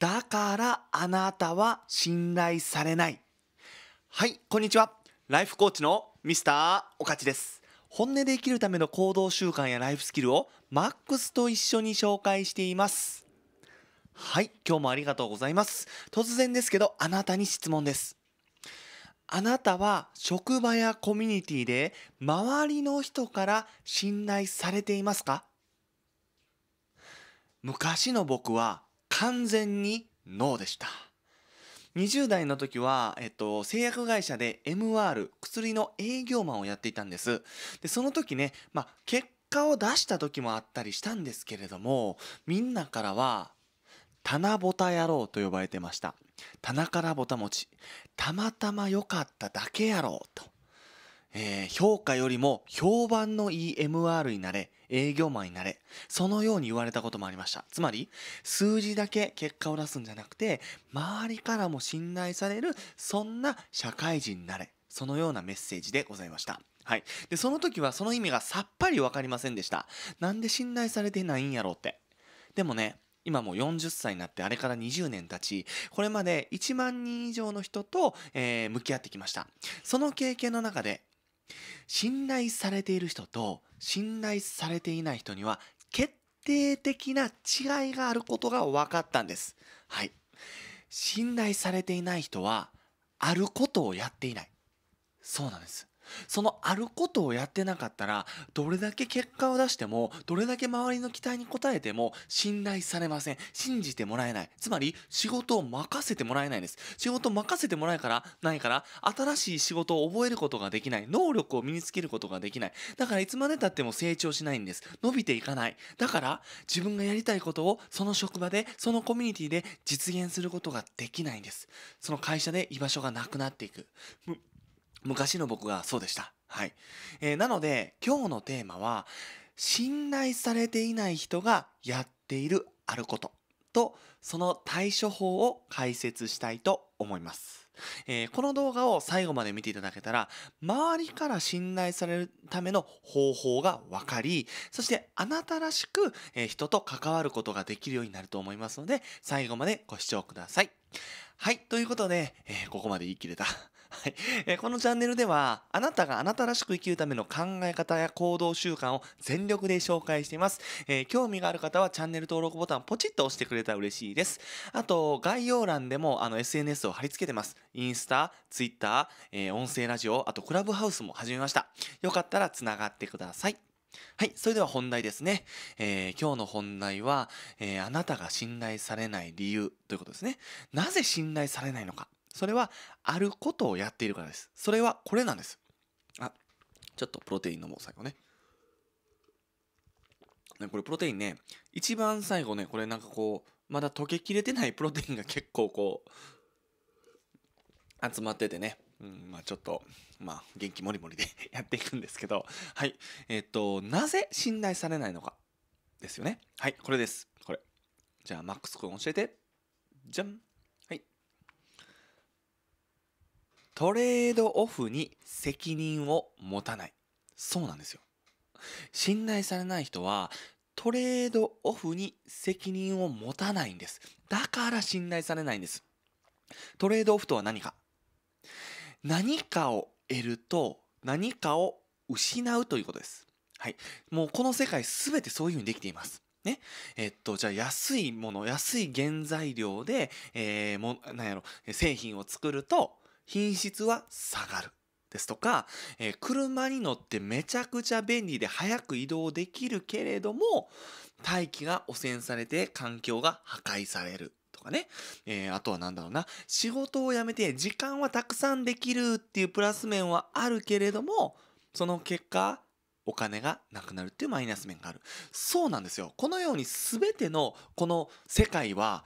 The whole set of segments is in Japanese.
だからあなたは信頼されないはいこんにちはライフコーチのミスターおかちです本音で生きるための行動習慣やライフスキルをマックスと一緒に紹介していますはい今日もありがとうございます突然ですけどあなたに質問ですあなたは職場やコミュニティで周りの人から信頼されていますか昔の僕は完全にノーでした。20代の時は、えっと、製薬会社で MR、薬の営業マンをやっていたんです。で、その時ね、まあ、結果を出した時もあったりしたんですけれども、みんなからは、棚ぼた野郎と呼ばれてました。棚からぼた持ち。たまたま良かっただけやろうと。えー、評価よりも評判のいい MR になれ、営業マンになれ、そのように言われたこともありました。つまり、数字だけ結果を出すんじゃなくて、周りからも信頼される、そんな社会人になれ、そのようなメッセージでございました。はい。で、その時はその意味がさっぱりわかりませんでした。なんで信頼されてないんやろうって。でもね、今もう40歳になってあれから20年経ち、これまで1万人以上の人と、えー、向き合ってきました。その経験の中で信頼されている人と信頼されていない人には決定的な違いがあることが分かったんです。はい。信頼されていない人はあることをやっていない。そうなんです。そのあることをやってなかったらどれだけ結果を出してもどれだけ周りの期待に応えても信頼されません信じてもらえないつまり仕事を任せてもらえないんです仕事を任せてもらえからないから新しい仕事を覚えることができない能力を身につけることができないだからいつまでたっても成長しないんです伸びていかないだから自分がやりたいことをその職場でそのコミュニティで実現することができないんですその会社で居場所がなくなっていく昔の僕がそうでした。はい。えー、なので、今日のテーマは、信頼されていない人がやっているあることと、その対処法を解説したいと思います。えー、この動画を最後まで見ていただけたら、周りから信頼されるための方法がわかり、そしてあなたらしく、えー、人と関わることができるようになると思いますので、最後までご視聴ください。はい、ということで、えー、ここまで言い切れた。はい、えー、このチャンネルでは、あなたがあなたらしく生きるための考え方や行動習慣を全力で紹介しています。えー、興味がある方はチャンネル登録ボタンポチッと押してくれたら嬉しいです。あと、概要欄でもあの SNS を貼り付けてます。インスタ、ツイッター、えー、音声ラジオ、あとクラブハウスも始めました。よかったらつながってください。はい、それでは本題ですね。えー、今日の本題は、えー、あなたが信頼されない理由ということですね。なぜ信頼されないのか。それは、あることをやっているからです。それはこれなんです。あ、ちょっとプロテイン飲もう、最後ね。ね、これプロテインね、一番最後ね、これなんかこう、まだ溶けきれてないプロテインが結構こう、集まっててね。うんまあ、ちょっと、まあ、元気もりもりで やっていくんですけど、はいえー、っとなぜ信頼されないのかですよね。はい、これです。これ。じゃあ、マックス君教えて。じゃん。はい。トレードオフに責任を持たない。そうなんですよ。信頼されない人は、トレードオフに責任を持たないんです。だから信頼されないんです。トレードオフとは何か何かを得ると何かを失うということです。はい。もうこの世界すべてそういうふうにできています。ね。えっと、じゃあ安いもの、安い原材料で、えー、も、なんやろ、製品を作ると品質は下がる。ですとか、えー、車に乗ってめちゃくちゃ便利で早く移動できるけれども、大気が汚染されて環境が破壊される。とかね、えー、あとは何だろうな仕事を辞めて時間はたくさんできるっていうプラス面はあるけれどもその結果お金がなくなるっていうマイナス面があるそうなんですよこのように全てのこの世界は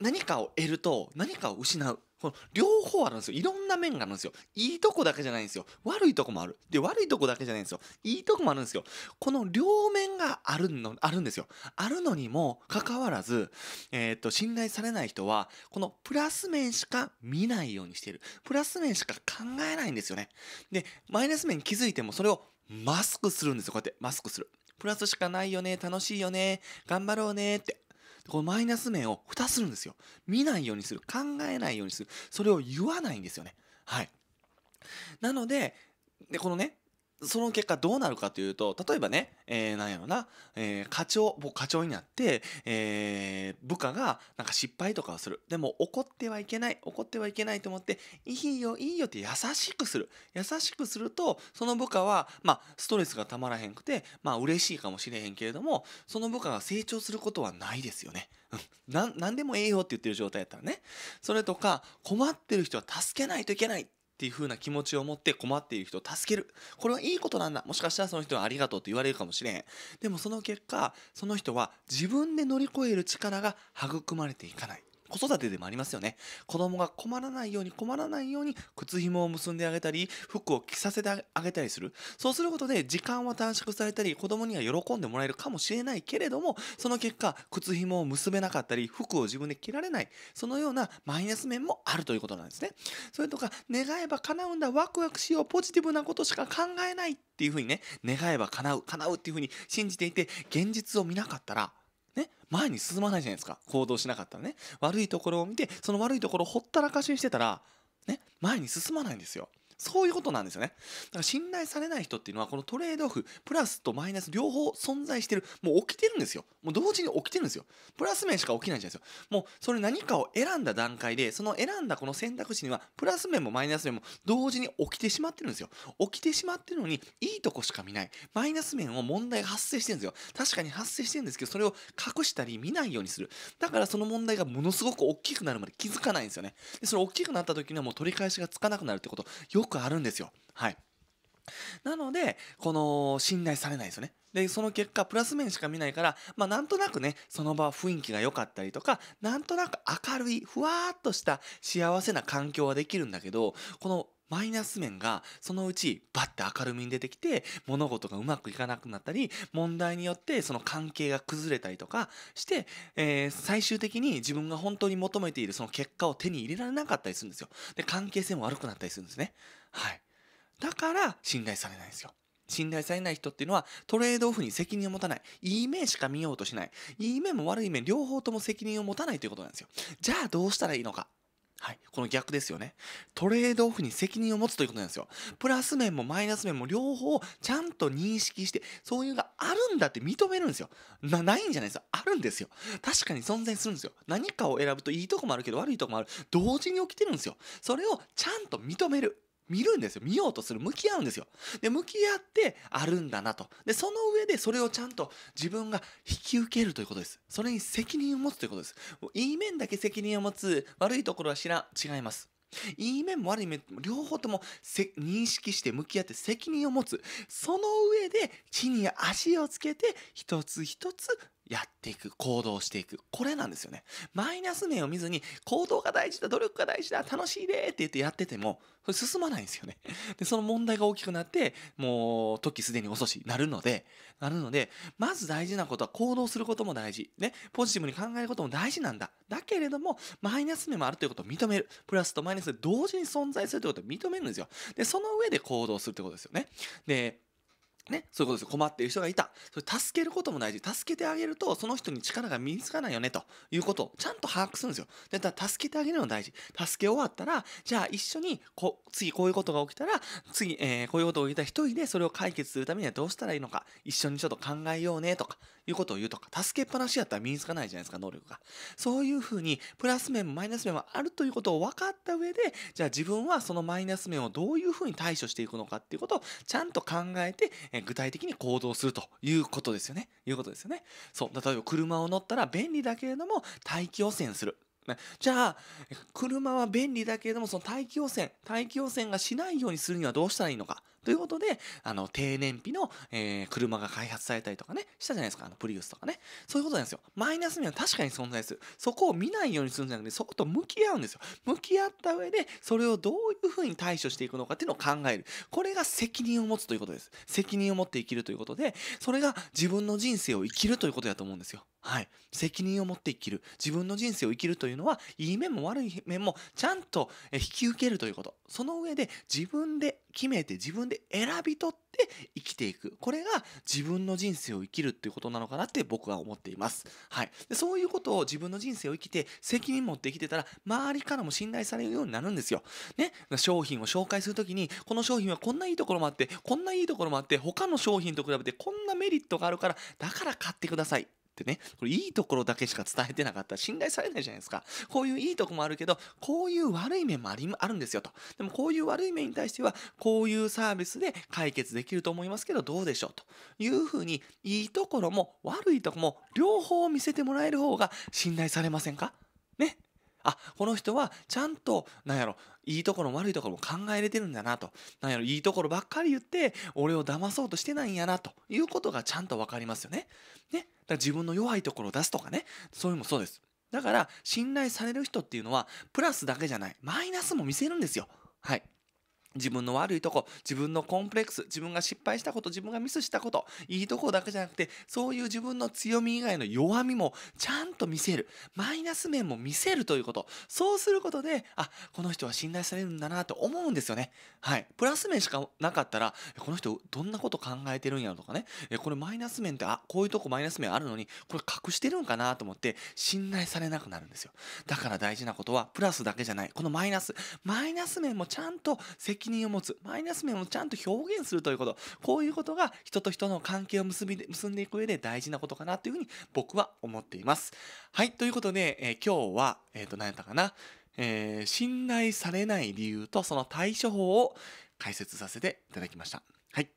何かを得ると何かを失うこの両方あるんですよ。いろんな面があるんですよ。いいとこだけじゃないんですよ。悪いとこもある。で、悪いとこだけじゃないんですよ。いいとこもあるんですよ。この両面があるの、あるんですよ。あるのにもかかわらず、えー、っと、信頼されない人は、このプラス面しか見ないようにしている。プラス面しか考えないんですよね。で、マイナス面気づいてもそれをマスクするんですよ。こうやってマスクする。プラスしかないよね。楽しいよね。頑張ろうね。って。このマイナス面を蓋するんですよ。見ないようにする。考えないようにする。それを言わないんですよね。はい。なので、で、このね、その結果どうなるかというと、例えばね、えー、なんやろな、えー、課長、僕課長になって、えー、部下がなんか失敗とかをする。でも怒ってはいけない、怒ってはいけないと思って、いいよ、いいよって優しくする。優しくすると、その部下は、まあ、ストレスがたまらへんくて、まあ、嬉しいかもしれへんけれども、その部下が成長することはないですよね。な何でもええよって言ってる状態やったらね。それとか、困ってる人は助けないといけない。っていう風な気持ちを持って困っている人を助ける。これはいいことなんだ。もしかしたらその人はありがとうって言われるかもしれん。でもその結果、その人は自分で乗り越える力が育まれていかない。子育てでもありますよね。子供が困らないように困らないように靴紐を結んであげたり、服を着させてあげたりする。そうすることで時間は短縮されたり、子供には喜んでもらえるかもしれないけれども、その結果、靴紐を結べなかったり、服を自分で着られない。そのようなマイナス面もあるということなんですね。それとか、願えば叶うんだ、ワクワクしよう、ポジティブなことしか考えないっていうふうにね、願えば叶う、叶うっていうふうに信じていて、現実を見なかったら、ね、前に進まないじゃないですか行動しなかったらね悪いところを見てその悪いところをほったらかしにしてたら、ね、前に進まないんですよそういうことなんですよね。だから信頼されない人っていうのは、このトレードオフ、プラスとマイナス両方存在してる。もう起きてるんですよ。もう同時に起きてるんですよ。プラス面しか起きないじゃないですよ。もうそれ何かを選んだ段階で、その選んだこの選択肢には、プラス面もマイナス面も同時に起きてしまってるんですよ。起きてしまってるのに、いいとこしか見ない。マイナス面を問題が発生してるんですよ。確かに発生してるんですけど、それを隠したり見ないようにする。だからその問題がものすごく大きくなるまで気づかないんですよね。で、その大きくなった時にはもう取り返しがつかなくなるってこと、よくあるんですよ。はい。なので、この、信頼されないですよね。で、その結果、プラス面しか見ないから、まあ、なんとなくね、その場雰囲気が良かったりとか、なんとなく明るい、ふわーっとした幸せな環境はできるんだけど、このマイナス面がそのうちバッて明るみに出てきて物事がうまくいかなくなったり問題によってその関係が崩れたりとかして、えー、最終的に自分が本当に求めているその結果を手に入れられなかったりするんですよ。で関係性も悪くなったりするんですね。はい。だから信頼されないんですよ。信頼されない人っていうのはトレードオフに責任を持たない。いい面しか見ようとしない。いい面も悪い面両方とも責任を持たないということなんですよ。じゃあどうしたらいいのか。はい、この逆ですよね。トレードオフに責任を持つということなんですよ。プラス面もマイナス面も両方ちゃんと認識して、そういうのがあるんだって認めるんですよ。な、ないんじゃないですよ。あるんですよ。確かに存在するんですよ。何かを選ぶといいとこもあるけど悪いとこもある。同時に起きてるんですよ。それをちゃんと認める。見るんですよ。見ようとする。向き合うんですよ。で、向き合ってあるんだなと。で、その上でそれをちゃんと自分が引き受けるということです。それに責任を持つということです。いい面だけ責任を持つ。悪いところは知ら、違います。いい面も悪い面も両方とも認識して向き合って責任を持つ。その上で地に足をつけて一つ一つやっていく、行動していく。これなんですよね。マイナス面を見ずに、行動が大事だ、努力が大事だ、楽しいでって言ってやってても、それ進まないんですよね。で、その問題が大きくなって、もう、時すでに遅し、なるので、なるので、まず大事なことは行動することも大事。ね、ポジティブに考えることも大事なんだ。だけれども、マイナス面もあるということを認める。プラスとマイナスで同時に存在するということを認めるんですよ。で、その上で行動するってことですよね。で、ね、そういうことです困っている人がいたそれ助けることも大事助けてあげるとその人に力が身につかないよねということをちゃんと把握するんですよだから助けてあげるのが大事助け終わったらじゃあ一緒にこ次こういうことが起きたら次、えー、こういうことが起きたら一人でそれを解決するためにはどうしたらいいのか一緒にちょっと考えようねとかいうことを言うとか助けっぱなしやったら身につかないじゃないですか能力がそういうふうにプラス面もマイナス面もあるということを分かった上でじゃあ自分はそのマイナス面をどういうふうに対処していくのかっていうことをちゃんと考えて、え具体的に行動するということですよね。いうことですよね。そう。例えば車を乗ったら便利だけれども、大気汚染する。ね、じゃあ、車は便利だけれども、その大気汚染、大気汚染がしないようにするにはどうしたらいいのか。ということで、あの、低燃費の、えー、車が開発されたりとかね、したじゃないですか、あの、プリウスとかね。そういうことなんですよ。マイナス面は確かに存在する。そこを見ないようにするんじゃなくて、そこと向き合うんですよ。向き合った上で、それをどういうふうに対処していくのかっていうのを考える。これが責任を持つということです。責任を持って生きるということで、それが自分の人生を生きるということだと思うんですよ。はい。責任を持って生きる。自分の人生を生きるというのは、いい面も悪い面もちゃんと引き受けるということ。その上で自分で決めて自分でって選び取って生きていく。これが自分の人生を生きるっていうことなのかなって僕は思っています。はい。でそういうことを自分の人生を生きて責任持って生きてたら周りからも信頼されるようになるんですよ。ね。商品を紹介するときにこの商品はこんないいところもあって、こんないいところもあって、他の商品と比べてこんなメリットがあるから、だから買ってください。ってねこれいいところだけしか伝えてなかったら信頼されないじゃないですかこういういいとこもあるけどこういう悪い面もありあるんですよとでもこういう悪い面に対してはこういうサービスで解決できると思いますけどどうでしょうというふうにいいところも悪いとこも両方見せてもらえる方が信頼されませんかねあこの人はちゃんとなんやろいいところ悪いところも考えれてるんだなとなんやろいいところばっかり言って俺を騙そうとしてないんやなということがちゃんと分かりますよね。ねだから自分の弱いところを出すとかねそういうのもそうです。だから信頼される人っていうのはプラスだけじゃないマイナスも見せるんですよ。はい自分の悪いとこ、自分のコンプレックス、自分が失敗したこと、自分がミスしたこと、いいとこだけじゃなくて、そういう自分の強み以外の弱みもちゃんと見せる。マイナス面も見せるということ。そうすることで、あ、この人は信頼されるんだなと思うんですよね。はい。プラス面しかなかったら、この人どんなこと考えてるんやろとかね。これマイナス面って、あ、こういうとこマイナス面あるのに、これ隠してるんかなと思って、信頼されなくなるんですよ。だから大事なことは、プラスだけじゃない。このマイナス。マイナス面もちゃんと責責任を持つマイナス面をちゃんと表現するということこういうことが人と人の関係を結び結んでいく上で大事なことかなというふうに僕は思っていますはいということで、えー、今日は、えっ、ー、と何やったかな、えー、信頼されない理由とその対処法を解説させていただきましたはい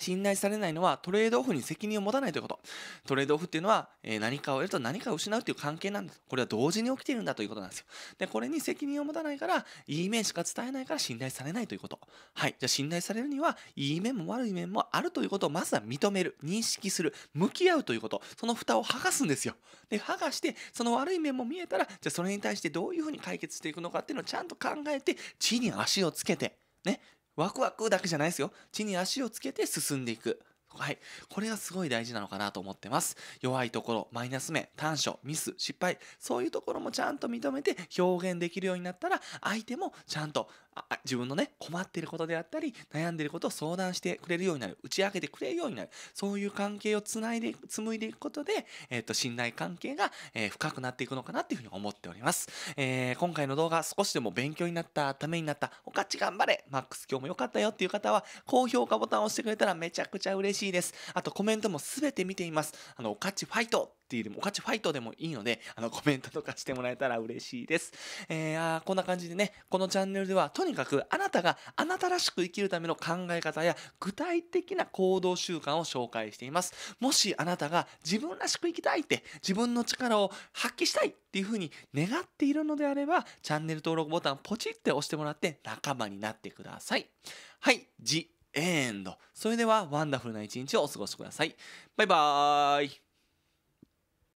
信頼されないのはトレードオフに責任を持たないということ。トレードオフっていうのは、え何かを得ると何かを失うという関係なんだと。これは同時に起きているんだということなんですよ。で、これに責任を持たないから、いい面しか伝えないから信頼されないということ。はい。じゃあ信頼されるには、いい面も悪い面もあるということをまずは認める、認識する、向き合うということ。その蓋を剥がすんですよ。で、剥がして、その悪い面も見えたら、じゃあそれに対してどういうふうに解決していくのかっていうのをちゃんと考えて、地に足をつけて、ね、ワクワクだけじゃないですよ。地に足をつけて進んでいく。はい。これがすごい大事なのかなと思ってます。弱いところ、マイナス面、短所、ミス、失敗、そういうところもちゃんと認めて表現できるようになったら、相手もちゃんと自分のね困っていることであったり悩んでいることを相談してくれるようになる打ち明けてくれるようになるそういう関係をつないで紡いでいくことで、えー、と信頼関係が、え深くなっていくのかなっていうふうに思っております、えー、今回の動画少しでも勉強になったためになったおかち頑張れマックス今日も良かったよっていう方は高評価ボタンを押してくれたらめちゃくちゃ嬉しいですあとコメントも全て見ていますあのおかちファイトっていうもおかちファイトでもいいのであのコメントとかしてもらえたら嬉しいです、えー、あこんな感じでねこのチャンネルではとにかくあなたがあなたらしく生きるための考え方や具体的な行動習慣を紹介していますもしあなたが自分らしく生きたいって自分の力を発揮したいっていうふうに願っているのであればチャンネル登録ボタンポチって押してもらって仲間になってくださいはいジエンドそれではワンダフルな一日をお過ごしくださいバイバーイ